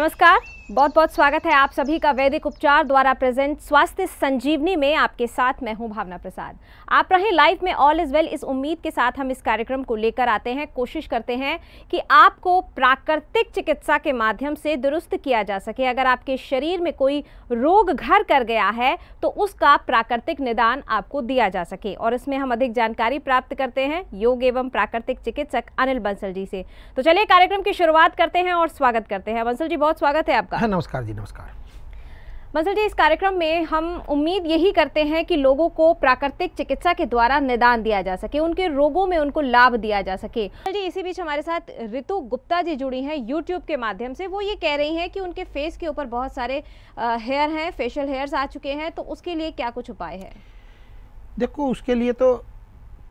नमस्कार बहुत बहुत स्वागत है आप सभी का वैदिक उपचार द्वारा प्रेजेंट स्वास्थ्य संजीवनी में आपके साथ मैं हूं भावना प्रसाद आप रहे लाइफ में ऑल इज़ वेल इस उम्मीद के साथ हम इस कार्यक्रम को लेकर आते हैं कोशिश करते हैं कि आपको प्राकृतिक चिकित्सा के माध्यम से दुरुस्त किया जा सके अगर आपके शरीर में कोई रोग घर कर गया है तो उसका प्राकृतिक निदान आपको दिया जा सके और इसमें हम अधिक जानकारी प्राप्त करते हैं योग एवं प्राकृतिक चिकित्सक अनिल बंसल जी से तो चलिए कार्यक्रम की शुरुआत करते हैं और स्वागत करते हैं बंसल जी बहुत स्वागत है आपका हाँ नमस्कार जी नमस्कार मंजिल जी इस कार्यक्रम में हम उम्मीद यही करते हैं कि लोगों को प्राकृतिक चिकित्सा के द्वारा निदान दिया जा सके उनके रोगों में उनको लाभ दिया जा सके जी इसी बीच हमारे साथ ऋतु गुप्ता जी जुड़ी हैं यूट्यूब के माध्यम से वो ये कह रही हैं कि उनके फेस के ऊपर बहुत सारे हेयर हैं फेशियल हेयर्स आ चुके हैं तो उसके लिए क्या कुछ उपाय है देखो उसके लिए तो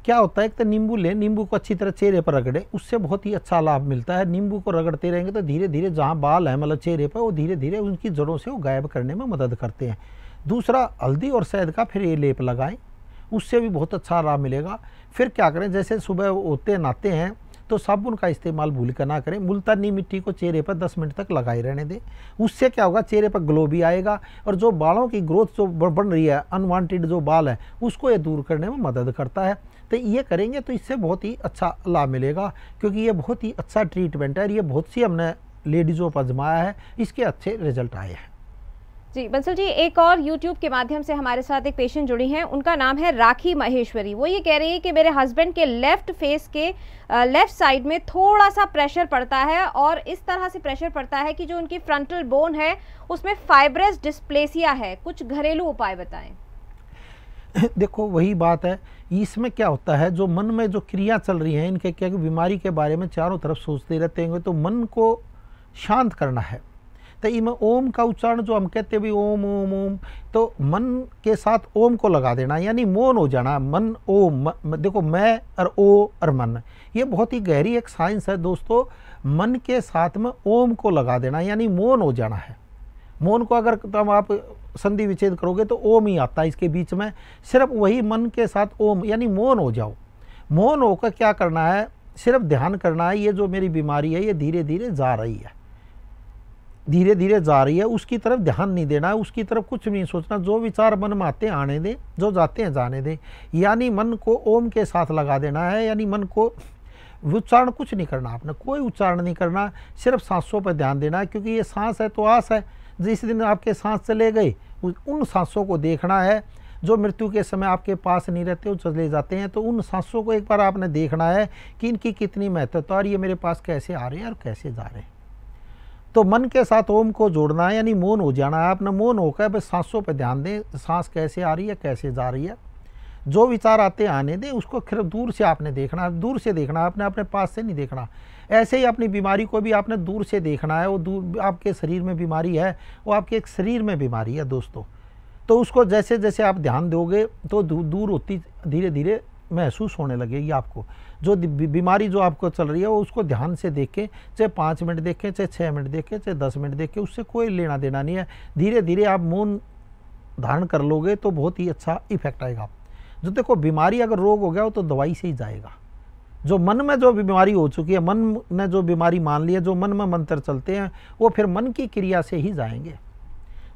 क्या होता है एक तो नींबू लें नींबू को अच्छी तरह चेहरे पर रगड़े उससे बहुत ही अच्छा लाभ मिलता है नींबू को रगड़ते रहेंगे तो धीरे धीरे जहाँ बाल हैं मतलब चेहरे पर वो धीरे धीरे उनकी जड़ों से वो गायब करने में मदद करते हैं दूसरा हल्दी और शहद का फिर ये लेप लगाएं उससे भी बहुत अच्छा लाभ मिलेगा फिर क्या करें जैसे सुबह होते नहाते हैं तो साबुन का इस्तेमाल भूल कर ना करें मुल्तानी मिट्टी को चेहरे पर 10 मिनट तक लगाए रहने दें उससे क्या होगा चेहरे पर ग्लो भी आएगा और जो बालों की ग्रोथ जो बढ़ रही है अनवांटेड जो बाल है उसको ये दूर करने में मदद करता है तो ये करेंगे तो इससे बहुत ही अच्छा लाभ मिलेगा क्योंकि ये बहुत ही अच्छा ट्रीटमेंट है और ये बहुत सी हमने लेडीज़ों पर आजमाया है इसके अच्छे रिजल्ट आए हैं जी बंसल जी एक और यूट्यूब के माध्यम से हमारे साथ एक पेशेंट जुड़ी हैं उनका नाम है राखी महेश्वरी वो ये कह रही है कि मेरे हस्बैंड के लेफ़्ट फेस के लेफ़्ट साइड में थोड़ा सा प्रेशर पड़ता है और इस तरह से प्रेशर पड़ता है कि जो उनकी फ्रंटल बोन है उसमें फाइब्रस डिस्प्लेसिया है कुछ घरेलू उपाय बताएं देखो वही बात है इसमें क्या होता है जो मन में जो क्रिया चल रही है इनके क्या बीमारी के बारे में चारों तरफ सोचते रहते होंगे तो मन को शांत करना है तो इनमें ओम का उच्चारण जो हम कहते हैं भी ओम ओम ओम तो मन के साथ ओम को लगा देना यानी मौन हो जाना मन ओम म, देखो मैं और ओ और मन ये बहुत ही गहरी एक साइंस है दोस्तों मन के साथ में ओम को लगा देना यानी मौन हो जाना है मौन को अगर तो आप संधि विच्छेद करोगे तो ओम ही आता है इसके बीच में सिर्फ वही मन के साथ ओम यानी मौन हो जाओ मौन होकर क्या करना है सिर्फ ध्यान करना है ये जो मेरी बीमारी है ये धीरे धीरे जा रही है धीरे धीरे जा रही है उसकी तरफ ध्यान नहीं देना है उसकी तरफ कुछ नहीं सोचना जो विचार मन में आते हैं आने दें जो जाते हैं जाने दें यानी मन को ओम के साथ लगा देना है यानी मन को उच्चारण कुछ नहीं करना आपने कोई उच्चारण नहीं करना सिर्फ सांसों पर ध्यान देना है क्योंकि ये सांस है तो आस है जिस दिन आपके सांस चले गए उन सांसों को देखना है जो मृत्यु के समय आपके पास नहीं रहते वो चले जाते हैं तो उन सांसों को एक बार आपने देखना है कि इनकी कितनी महत्वता और ये मेरे पास कैसे आ रहे हैं और कैसे जा रहे हैं तो मन के साथ ओम को जोड़ना है यानी मौन हो जाना है आपने मौन होकर बस सांसों पर ध्यान दें सांस कैसे आ रही है कैसे जा रही है जो विचार आते आने दें उसको फिर दूर से आपने देखना दूर से देखना आपने अपने पास से नहीं देखना ऐसे ही अपनी बीमारी को भी आपने दूर से देखना है वो दूर आपके शरीर में बीमारी है वो आपके एक शरीर में बीमारी है दोस्तों तो उसको जैसे जैसे आप ध्यान दोगे तो दूर होती धीरे धीरे महसूस होने लगेगी आपको जो बीमारी जो आपको चल रही है वो उसको ध्यान से देखें चाहे पाँच मिनट देखें चाहे छः मिनट देखें चाहे दस मिनट देखें उससे कोई लेना देना नहीं है धीरे धीरे आप मौन धारण कर लोगे तो बहुत ही अच्छा इफेक्ट आएगा आपको जो तो देखो बीमारी अगर रोग हो गया हो तो दवाई से ही जाएगा जो मन में जो बीमारी हो चुकी है मन ने जो बीमारी मान ली है जो मन में मंत्र चलते हैं वो फिर मन की क्रिया से ही जाएंगे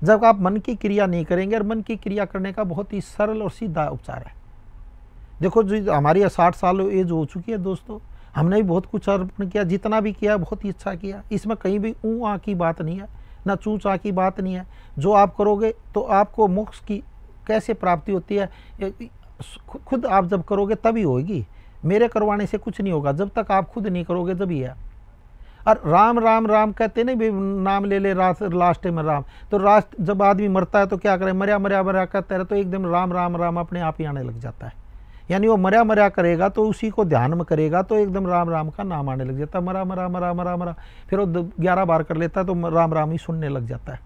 जब आप मन की क्रिया नहीं करेंगे और मन की क्रिया करने का बहुत ही सरल और सीधा उपचार है देखो जो हमारी साठ साल एज हो चुकी है दोस्तों हमने भी बहुत कुछ अर्पण किया जितना भी किया बहुत ही अच्छा किया इसमें कहीं भी ऊँ आ की बात नहीं है ना चू चा की बात नहीं है जो आप करोगे तो आपको मोक्ष की कैसे प्राप्ति होती है खुद आप जब करोगे तभी होगी मेरे करवाने से कुछ नहीं होगा जब तक आप खुद नहीं करोगे तभी है और राम राम राम कहते नहीं भी नाम ले ले रात लास्ट में राम तो रास्ट जब आदमी मरता है तो क्या करे मरिया मरिया मरिया कहते रहे तो एकदम राम राम राम अपने आप ही आने लग जाता है यानी वो मरिया मरिया करेगा तो उसी को ध्यान में करेगा तो एकदम राम राम का नाम आने लग जाता है मरा मरा मरा मरा मरा फिर वो ग्यारह बार कर लेता है तो राम राम ही सुनने लग जाता है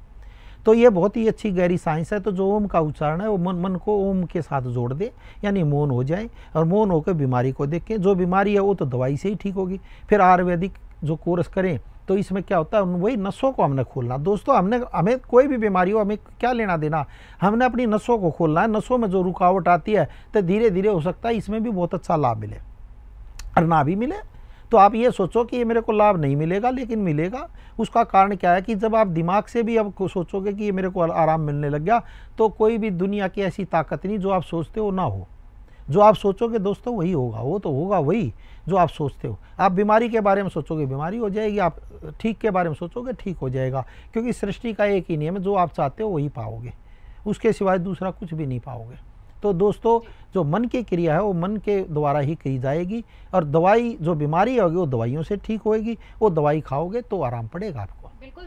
तो ये बहुत ही अच्छी गहरी साइंस है तो जो ओम का उच्चारण है वो मन मन को ओम के साथ जोड़ दे यानी मौन हो जाए और मौन होकर बीमारी को देखें जो बीमारी है वो तो दवाई से ही ठीक होगी फिर आयुर्वेदिक जो कोर्स करें तो इसमें क्या होता है वही नसों को हमने खोलना दोस्तों हमने हमें कोई भी बीमारी हो हमें क्या लेना देना हमने अपनी नसों को खोलना है नसों में जो रुकावट आती है तो धीरे धीरे हो सकता है इसमें भी बहुत अच्छा लाभ मिले और ना भी मिले तो आप ये सोचो कि ये मेरे को लाभ नहीं मिलेगा लेकिन मिलेगा उसका कारण क्या है कि जब आप दिमाग से भी अब सोचोगे कि ये मेरे को आराम मिलने लग गया तो कोई भी दुनिया की ऐसी ताकत नहीं जो आप सोचते हो ना हो जो आप सोचोगे दोस्तों वही होगा वो तो होगा वही जो आप सोचते हो आप बीमारी के बारे में सोचोगे बीमारी हो जाएगी आप ठीक के बारे में सोचोगे ठीक हो जाएगा क्योंकि सृष्टि का एक ही नियम है जो आप चाहते हो वही पाओगे उसके सिवाय दूसरा कुछ भी नहीं पाओगे तो दोस्तों जो मन की क्रिया है वो मन के द्वारा ही की जाएगी और दवाई जो बीमारी होगी वो दवाइयों से ठीक होएगी वो दवाई खाओगे तो आराम पड़ेगा आपको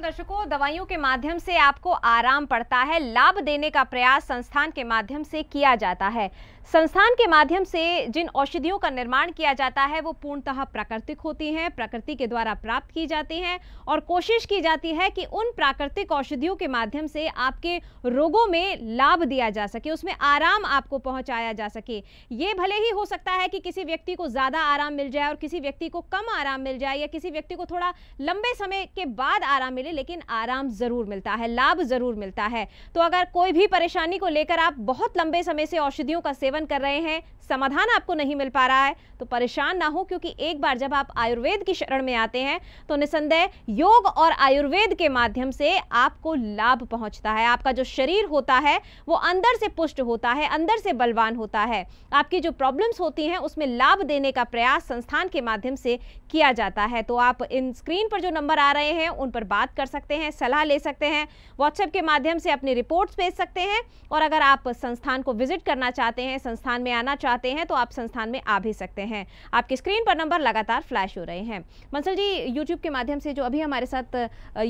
दर्शकों दवाइयों के माध्यम से आपको आराम पड़ता है लाभ देने का प्रयास संस्थान के माध्यम से किया जाता है संस्थान के माध्यम से जिन औषधियों का निर्माण किया जाता है वो पूर्णतः प्राकृतिक होती हैं प्रकृति के द्वारा प्राप्त की जाती हैं और कोशिश की जाती है कि उन प्राकृतिक औषधियों के माध्यम से आपके रोगों में लाभ दिया जा सके उसमें आराम आपको पहुंचाया जा सके ये भले ही हो सकता है कि किसी व्यक्ति को ज़्यादा आराम मिल जाए और किसी व्यक्ति को कम आराम मिल जाए या किसी व्यक्ति को थोड़ा लंबे समय के बाद आराम मिले लिए लेकिन आराम ज़रूर मिलता है लाभ ज़रूर मिलता है तो अगर कोई भी परेशानी को लेकर आप बहुत लंबे समय से औषधियों का सेवन कर रहे हैं समाधान आपको नहीं मिल पा रहा है तो परेशान ना हो क्योंकि एक बार जब आप आयुर्वेद की शरण में आते हैं तो निसंदेह योग और आयुर्वेद के माध्यम से आपको लाभ पहुंचता है आपका जो शरीर होता है वो अंदर से पुष्ट होता है अंदर से बलवान होता है आपकी जो प्रॉब्लम्स होती हैं उसमें लाभ देने का प्रयास संस्थान के माध्यम से किया जाता है तो आप इन स्क्रीन पर जो नंबर आ रहे हैं उन पर बात कर सकते हैं सलाह ले सकते हैं व्हाट्सएप के माध्यम से अपनी रिपोर्ट्स भेज सकते हैं और अगर आप संस्थान को विजिट करना चाहते हैं संस्थान में आना चाहते हैं तो आप संस्थान में आ भी सकते हैं आपकी स्क्रीन पर नंबर लगातार फ्लैश हो रहे हैं मंसल जी यूट्यूब के माध्यम से जो अभी हमारे साथ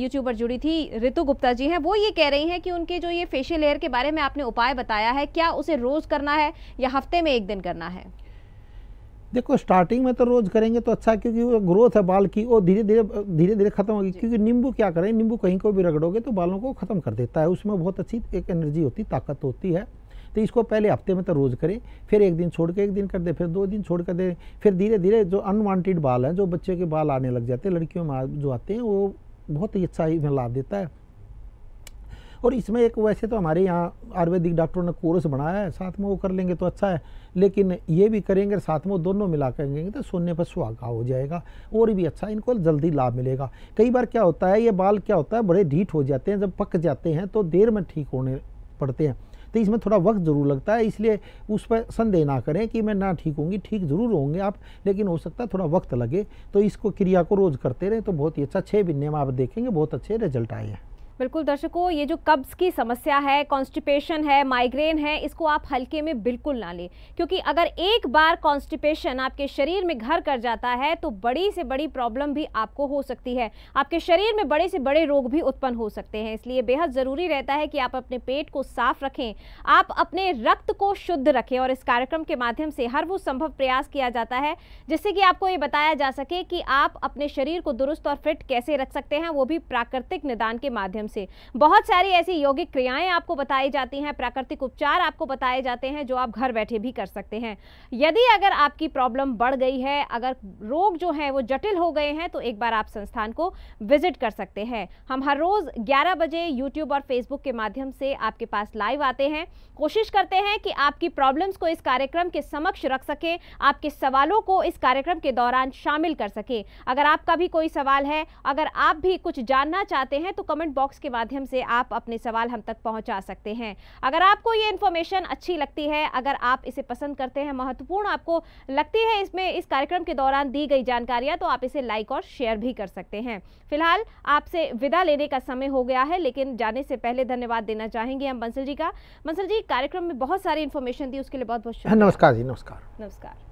यूट्यूबर जुड़ी थी ऋतु गुप्ता जी हैं वो ये कह रही हैं कि उनके जो ये फेशियल हेयर के बारे में आपने उपाय बताया है क्या उसे रोज़ करना है या हफ्ते में एक दिन करना है देखो स्टार्टिंग में तो रोज़ करेंगे तो अच्छा क्योंकि ग्रोथ है बाल की वो धीरे धीरे धीरे धीरे ख़त्म होगी क्योंकि नींबू क्या करें नींबू कहीं को भी रगड़ोगे तो बालों को ख़त्म कर देता है उसमें बहुत अच्छी एक एनर्जी होती ताकत होती है तो इसको पहले हफ्ते में तो रोज़ करें फिर एक दिन छोड़ के एक दिन कर दे फिर दो दिन छोड़ कर दे फिर धीरे धीरे जो अनवांटेड बाल हैं जो बच्चे के बाल आने लग जाते हैं लड़कियों में जो आते हैं वो बहुत ही अच्छा ही लाभ देता है और इसमें एक वैसे तो हमारे यहाँ आयुर्वेदिक डॉक्टरों ने कोर्स बनाया है साथ में वो कर लेंगे तो अच्छा है लेकिन ये भी करेंगे साथ में दोनों मिला करेंगे तो सोने पर सुहागा हो जाएगा और भी अच्छा इनको जल्दी लाभ मिलेगा कई बार क्या होता है ये बाल क्या होता है बड़े ढीठ हो जाते हैं जब पक जाते हैं तो देर में ठीक होने पड़ते हैं तो इसमें थोड़ा वक्त ज़रूर लगता है इसलिए उस पर संदेह ना करें कि मैं ना ठीक होंगी ठीक ज़रूर होंगे आप लेकिन हो सकता है थोड़ा वक्त लगे तो इसको क्रिया को रोज़ करते रहें तो बहुत ही अच्छा छः महीने में आप देखेंगे बहुत अच्छे रिजल्ट आए हैं बिल्कुल दर्शकों ये जो कब्ज़ की समस्या है कॉन्स्टिपेशन है माइग्रेन है इसको आप हल्के में बिल्कुल ना लें क्योंकि अगर एक बार कॉन्स्टिपेशन आपके शरीर में घर कर जाता है तो बड़ी से बड़ी प्रॉब्लम भी आपको हो सकती है आपके शरीर में बड़े से बड़े रोग भी उत्पन्न हो सकते हैं इसलिए बेहद ज़रूरी रहता है कि आप अपने पेट को साफ रखें आप अपने रक्त को शुद्ध रखें और इस कार्यक्रम के माध्यम से हर वो संभव प्रयास किया जाता है जिससे कि आपको ये बताया जा सके कि आप अपने शरीर को दुरुस्त और फिट कैसे रख सकते हैं वो भी प्राकृतिक निदान के माध्यम से बहुत सारी ऐसी योगिक क्रियाएं आपको बताई जाती हैं प्राकृतिक उपचार आपको बताए जाते हैं जो आप घर बैठे भी कर सकते हैं यदि अगर आपकी प्रॉब्लम बढ़ गई है अगर रोग जो है वो जटिल हो गए हैं तो एक बार आप संस्थान को विजिट कर सकते हैं हम हर रोज़ ग्यारह बजे यूट्यूब और फेसबुक के माध्यम से आपके पास लाइव आते हैं कोशिश करते हैं कि आपकी प्रॉब्लम्स को इस कार्यक्रम के समक्ष रख सकें आपके सवालों को इस कार्यक्रम के दौरान शामिल कर सकें अगर आपका भी कोई सवाल है अगर आप भी कुछ जानना चाहते हैं तो कमेंट बॉक्स के माध्यम से आप अपने सवाल हम तक पहुंचा सकते हैं अगर आपको ये इन्फॉर्मेशन अच्छी लगती है अगर आप इसे पसंद करते हैं महत्वपूर्ण आपको लगती है इसमें इस कार्यक्रम के दौरान दी गई जानकारियाँ तो आप इसे लाइक और शेयर भी कर सकते हैं फिलहाल आपसे विदा लेने का समय हो गया है लेकिन जाने से पहले धन्यवाद देना चाहेंगे हम बंसल जी का बंसल जी कार्यक्रम में बहुत सारी इन्फॉर्मेशन दी उसके लिए बहुत बहुत शुक्रिया नमस्कार जी नमस्कार नमस्कार